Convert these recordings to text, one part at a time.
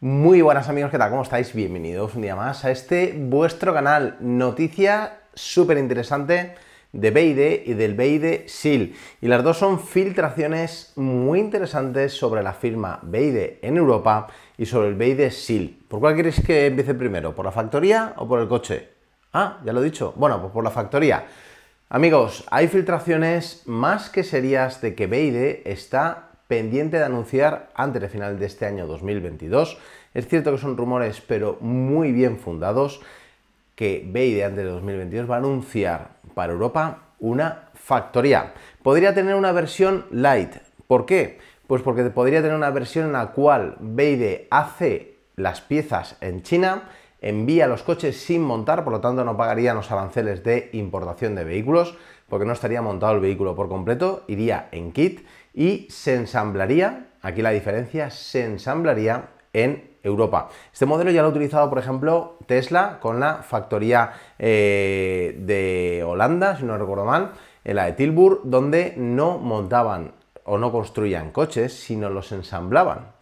Muy buenas amigos, ¿qué tal? ¿Cómo estáis? Bienvenidos un día más a este vuestro canal. Noticia súper interesante de Beide y del Beide SIL. Y las dos son filtraciones muy interesantes sobre la firma Beide en Europa y sobre el Beide SIL. ¿Por cuál queréis que empiece primero? ¿Por la factoría o por el coche? Ah, ya lo he dicho. Bueno, pues por la factoría. Amigos, hay filtraciones más que serias de que Beide está pendiente de anunciar antes del final de este año 2022. Es cierto que son rumores, pero muy bien fundados, que BEIDE antes de 2022 va a anunciar para Europa una factoría. Podría tener una versión light. ¿Por qué? Pues porque podría tener una versión en la cual BEIDE hace las piezas en China, envía los coches sin montar, por lo tanto no pagarían los aranceles de importación de vehículos, porque no estaría montado el vehículo por completo, iría en kit y se ensamblaría, aquí la diferencia, se ensamblaría en Europa. Este modelo ya lo ha utilizado, por ejemplo, Tesla con la factoría eh, de Holanda, si no recuerdo mal, en la de Tilburg, donde no montaban o no construían coches, sino los ensamblaban.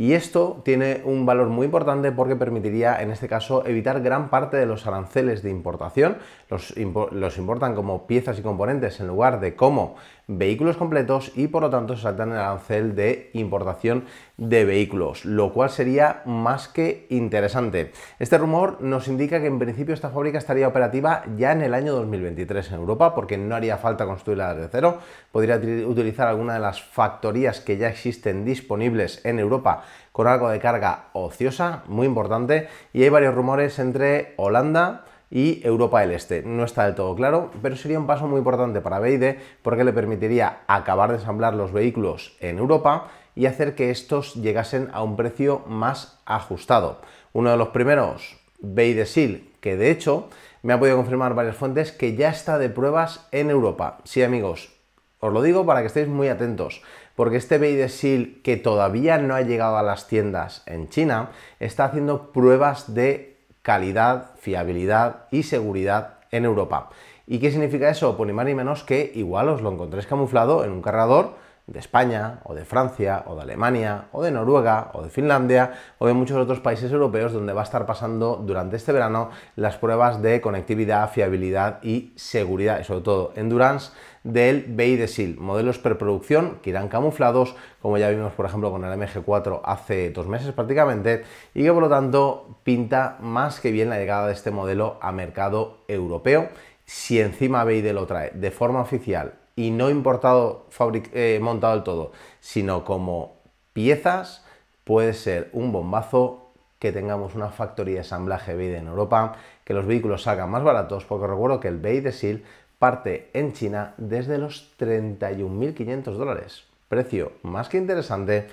Y esto tiene un valor muy importante porque permitiría, en este caso, evitar gran parte de los aranceles de importación. Los, importan como piezas y componentes en lugar de como vehículos completos y por lo tanto se saltan el arancel de importación de vehículos, lo cual sería más que interesante. Este rumor nos indica que en principio esta fábrica estaría operativa ya en el año 2023 en Europa, porque no haría falta construirla desde cero, podría utilizar alguna de las factorías que ya existen disponibles en Europa con algo de carga ociosa, muy importante, y hay varios rumores entre Holanda, y Europa del Este. No está del todo claro, pero sería un paso muy importante para BID porque le permitiría acabar de ensamblar los vehículos en Europa y hacer que estos llegasen a un precio más ajustado. Uno de los primeros, BID Seal, que de hecho me ha podido confirmar varias fuentes que ya está de pruebas en Europa. Sí, amigos, os lo digo para que estéis muy atentos, porque este BID Seal que todavía no ha llegado a las tiendas en China está haciendo pruebas de calidad, fiabilidad y seguridad en Europa. ¿Y qué significa eso? Pues ni más ni menos que igual os lo encontréis camuflado en un cargador de España o de Francia o de Alemania o de Noruega o de Finlandia o de muchos otros países europeos donde va a estar pasando durante este verano las pruebas de conectividad, fiabilidad y seguridad y sobre todo endurance del Bay de SIL, modelos producción que irán camuflados, como ya vimos por ejemplo con el MG4 hace dos meses prácticamente, y que por lo tanto pinta más que bien la llegada de este modelo a mercado europeo. Si encima de lo trae de forma oficial y no importado, eh, montado del todo, sino como piezas, puede ser un bombazo que tengamos una factoría de ensamblaje BID en Europa, que los vehículos salgan más baratos, porque recuerdo que el BID de SIL parte en China desde los 31.500 dólares. Precio más que interesante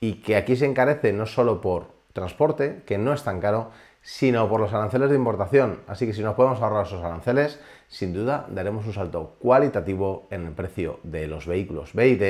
y que aquí se encarece no solo por transporte, que no es tan caro, sino por los aranceles de importación. Así que si nos podemos ahorrar esos aranceles, sin duda daremos un salto cualitativo en el precio de los vehículos BID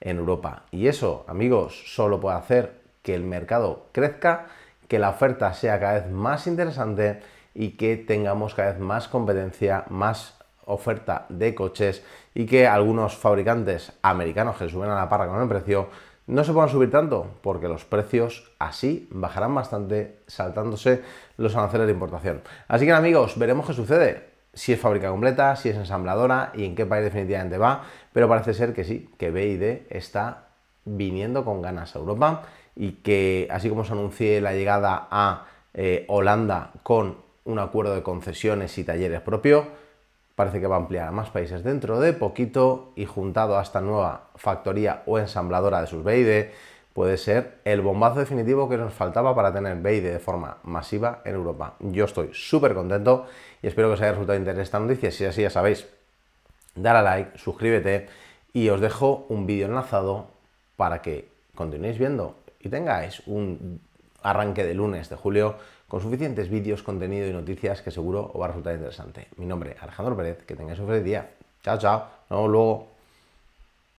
en Europa. Y eso, amigos, solo puede hacer que el mercado crezca, que la oferta sea cada vez más interesante y que tengamos cada vez más competencia, más oferta de coches y que algunos fabricantes americanos que suben a la parra con el precio no se puedan subir tanto, porque los precios así bajarán bastante, saltándose los aranceles de importación. Así que amigos, veremos qué sucede si es fábrica completa, si es ensambladora y en qué país definitivamente va, pero parece ser que sí, que BID está viniendo con ganas a Europa y que así como se anuncie la llegada a eh, Holanda con un acuerdo de concesiones y talleres propio, parece que va a ampliar a más países dentro de poquito y juntado a esta nueva factoría o ensambladora de sus BID puede ser el bombazo definitivo que nos faltaba para tener BID de forma masiva en Europa. Yo estoy súper contento y espero que os haya resultado interesante esta noticia. Si así, ya sabéis, dar a like, suscríbete y os dejo un vídeo enlazado para que continuéis viendo y tengáis un arranque de lunes de julio con suficientes vídeos, contenido y noticias que seguro os va a resultar interesante. Mi nombre es Alejandro Pérez, que tengáis un feliz día. Chao, chao. Nos vemos luego.